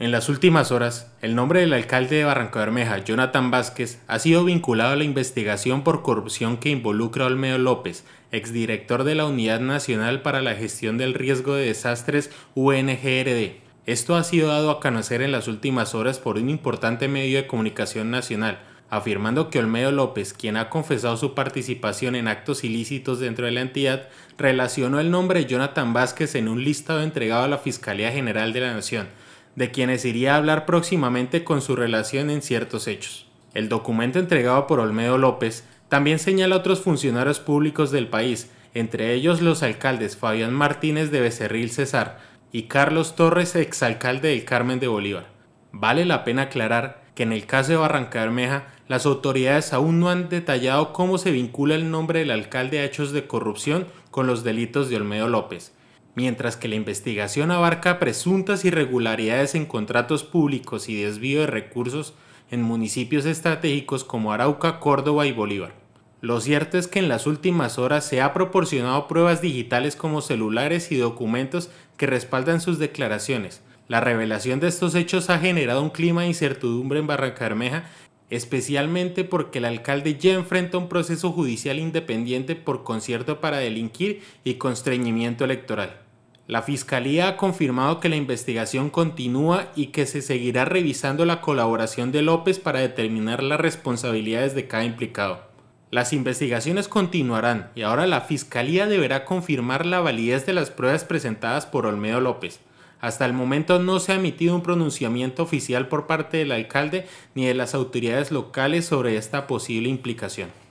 En las últimas horas, el nombre del alcalde de Bermeja, Jonathan Vázquez, ha sido vinculado a la investigación por corrupción que involucra a Olmedo López, exdirector de la Unidad Nacional para la Gestión del Riesgo de Desastres UNGRD. Esto ha sido dado a conocer en las últimas horas por un importante medio de comunicación nacional, afirmando que Olmedo López, quien ha confesado su participación en actos ilícitos dentro de la entidad, relacionó el nombre de Jonathan Vázquez en un listado entregado a la Fiscalía General de la Nación, de quienes iría a hablar próximamente con su relación en ciertos hechos. El documento entregado por Olmedo López también señala a otros funcionarios públicos del país, entre ellos los alcaldes Fabián Martínez de Becerril César y Carlos Torres, exalcalde del Carmen de Bolívar. Vale la pena aclarar que en el caso de Barrancabermeja, las autoridades aún no han detallado cómo se vincula el nombre del alcalde a hechos de corrupción con los delitos de Olmedo López, mientras que la investigación abarca presuntas irregularidades en contratos públicos y desvío de recursos en municipios estratégicos como Arauca, Córdoba y Bolívar. Lo cierto es que en las últimas horas se ha proporcionado pruebas digitales como celulares y documentos que respaldan sus declaraciones. La revelación de estos hechos ha generado un clima de incertidumbre en Barrancabermeja, especialmente porque el alcalde ya enfrenta un proceso judicial independiente por concierto para delinquir y constreñimiento electoral. La Fiscalía ha confirmado que la investigación continúa y que se seguirá revisando la colaboración de López para determinar las responsabilidades de cada implicado. Las investigaciones continuarán y ahora la Fiscalía deberá confirmar la validez de las pruebas presentadas por Olmedo López. Hasta el momento no se ha emitido un pronunciamiento oficial por parte del alcalde ni de las autoridades locales sobre esta posible implicación.